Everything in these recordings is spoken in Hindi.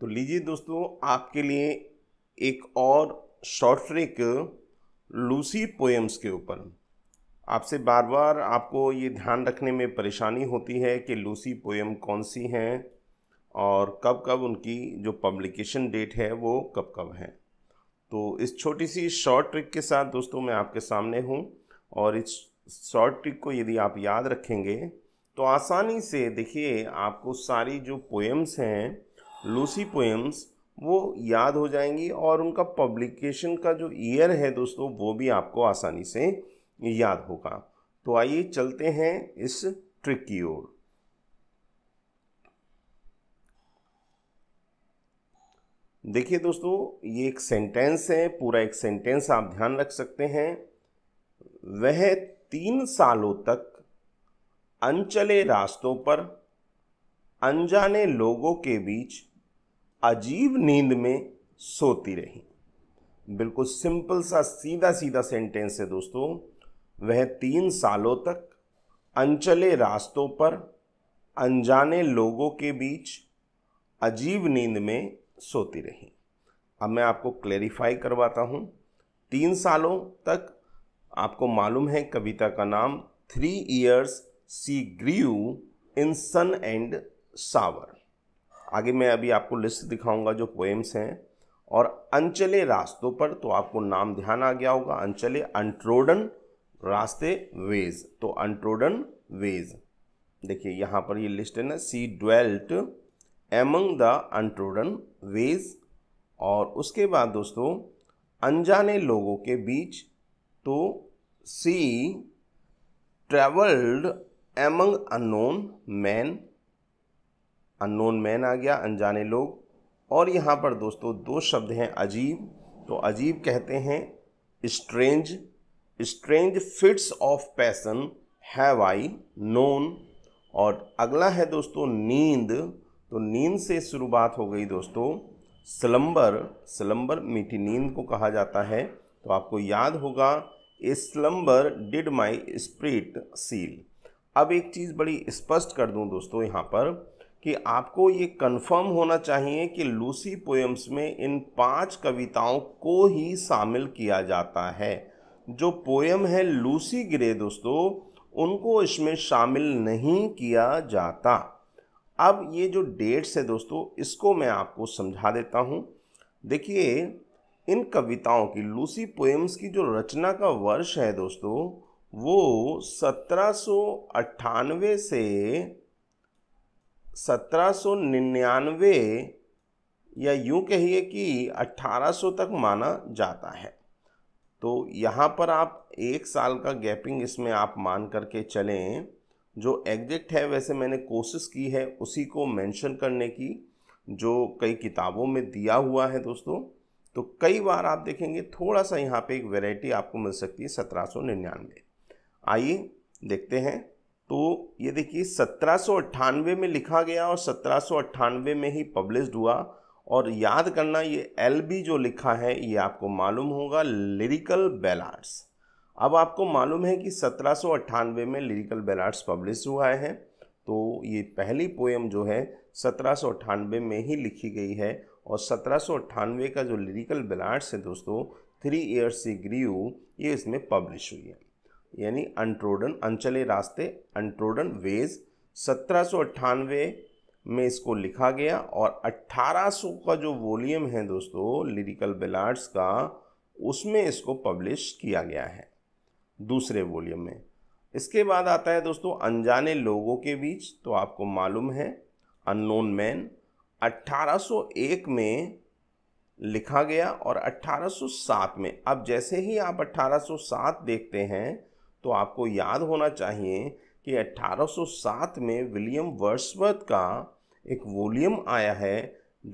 तो लीजिए दोस्तों आपके लिए एक और शॉर्ट ट्रिक लूसी पोएम्स के ऊपर आपसे बार बार आपको ये ध्यान रखने में परेशानी होती है कि लूसी पोएम कौन सी हैं और कब कब उनकी जो पब्लिकेशन डेट है वो कब कब है तो इस छोटी सी शॉर्ट ट्रिक के साथ दोस्तों मैं आपके सामने हूँ और इस शॉर्ट ट्रिक को यदि आप याद रखेंगे तो आसानी से देखिए आपको सारी जो पोएम्स हैं लूसी पोएम्स वो याद हो जाएंगी और उनका पब्लिकेशन का जो ईयर है दोस्तों वो भी आपको आसानी से याद होगा तो आइए चलते हैं इस ट्रिक की ओर देखिए दोस्तों ये एक सेंटेंस है पूरा एक सेंटेंस आप ध्यान रख सकते हैं वह तीन सालों तक अनचले रास्तों पर अनजाने लोगों के बीच अजीब नींद में सोती रही बिल्कुल सिंपल सा सीधा सीधा सेंटेंस है दोस्तों वह तीन सालों तक अनचले रास्तों पर अनजाने लोगों के बीच अजीब नींद में सोती रही अब मैं आपको क्लेरिफाई करवाता हूँ तीन सालों तक आपको मालूम है कविता का नाम three years she grew in sun and shower आगे मैं अभी आपको लिस्ट दिखाऊंगा जो पोएम्स हैं और अंचले रास्तों पर तो आपको नाम ध्यान आ गया होगा अंचले अंट्रोडन रास्ते वेज तो अंट्रोडन वेज देखिए यहाँ पर ये लिस्ट है ना she dwelt among the untrodden ways और उसके बाद दोस्तों अनजाने लोगों के बीच तो she travelled among unknown men unknown men आ गया अनजाने लोग और यहाँ पर दोस्तों दो शब्द हैं अजीब तो अजीब कहते हैं strange strange fits of passion have I known और अगला है दोस्तों नींद तो नींद से शुरुआत हो गई दोस्तों स्लम्बर स्लम्बर मीठी नींद को कहा जाता है तो आपको याद होगा a slumber did my spirit seal अब एक चीज़ बड़ी स्पष्ट कर दूं दोस्तों यहाँ पर कि आपको ये कंफर्म होना चाहिए कि लूसी पोएम्स में इन पांच कविताओं को ही शामिल किया जाता है जो पोएम है लूसी ग्रे दोस्तों उनको इसमें शामिल नहीं किया जाता अब ये जो डेट्स है दोस्तों इसको मैं आपको समझा देता हूँ देखिए इन कविताओं की लूसी पोएम्स की जो रचना का वर्ष है दोस्तों वो सत्रह से 1799 या यूं कहिए कि 1800 तक माना जाता है तो यहाँ पर आप एक साल का गैपिंग इसमें आप मान करके चलें जो एग्जैक्ट है वैसे मैंने कोशिश की है उसी को मेंशन करने की जो कई किताबों में दिया हुआ है दोस्तों तो कई बार आप देखेंगे थोड़ा सा यहाँ पे एक वैरायटी आपको मिल सकती है सत्रह सौ निन्यानवे आइए देखते हैं तो ये देखिए सत्रह में लिखा गया और सत्रह में ही पब्लिश हुआ और याद करना ये एल बी जो लिखा है ये आपको मालूम होगा लिरिकल बेलार्ड्स अब आपको मालूम है कि सत्रह में लिरिकल बेलार्ड्स पब्लिश हुआ है तो ये पहली पोएम जो है सत्रह में ही लिखी गई है और सत्रह का जो लिरिकल बेलार्ड्स है दोस्तों थ्री ईयर्स सी ग्रीव ये इसमें पब्लिश हुई है यानी अनट्रोडन अनचले रास्ते अनट्रोडन वेज सत्रह में इसको लिखा गया और 1800 का जो वॉल्यूम है दोस्तों लिरिकल बेलार्ड्स का उसमें इसको पब्लिश किया गया है दूसरे वॉल्यूम में इसके बाद आता है दोस्तों अनजाने लोगों के बीच तो आपको मालूम है अननोन मैन 1801 में लिखा गया और 1807 में अब जैसे ही आप 1807 देखते हैं तो आपको याद होना चाहिए कि 1807 में विलियम वर्सवर्थ का एक वॉल्यूम आया है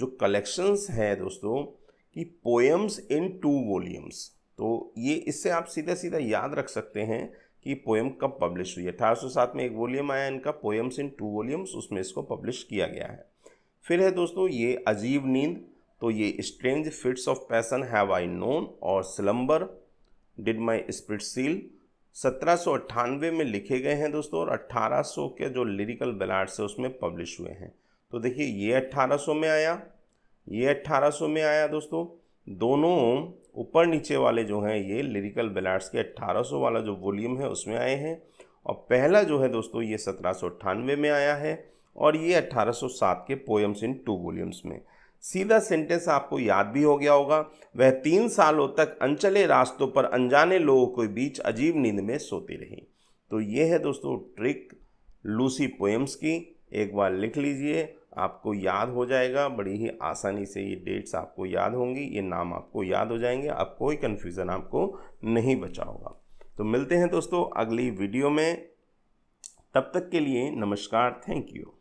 जो कलेक्शंस है दोस्तों कि पोएम्स इन टू वॉल्यूम्स तो ये इससे आप सीधा सीधा याद रख सकते हैं कि पोएम कब पब्लिश हुई अठारह सात में एक वॉल्यूम आया इनका पोएम्स इन टू वॉल्यूम्स उसमें इसको पब्लिश किया गया है फिर है दोस्तों ये अजीब नींद तो ये strange fits of passion have I known और slumber did my spirit seal सत्रह में लिखे गए हैं दोस्तों और 1800 के जो लिरिकल बलाट्स है उसमें पब्लिश हुए हैं तो देखिए ये 1800 में आया ये 1800 में आया दोस्तों दोनों ऊपर नीचे वाले जो हैं ये लिरिकल बलाट्स के 1800 वाला जो वॉल्यूम है उसमें आए हैं और पहला जो है दोस्तों ये सत्रह में आया है और ये अट्ठारह के पोएम्स इन टू वॉल्यूम्स में सीधा सेंटेंस आपको याद भी हो गया होगा वह तीन सालों तक अनचले रास्तों पर अनजाने लोगों के बीच अजीब नींद में सोती रही तो ये है दोस्तों ट्रिक लूसी पोएम्स की एक बार लिख लीजिए आपको याद हो जाएगा बड़ी ही आसानी से ये डेट्स आपको याद होंगी ये नाम आपको याद हो जाएंगे अब कोई कन्फ्यूज़न आपको नहीं बचा होगा तो मिलते हैं दोस्तों अगली वीडियो में तब तक के लिए नमस्कार थैंक यू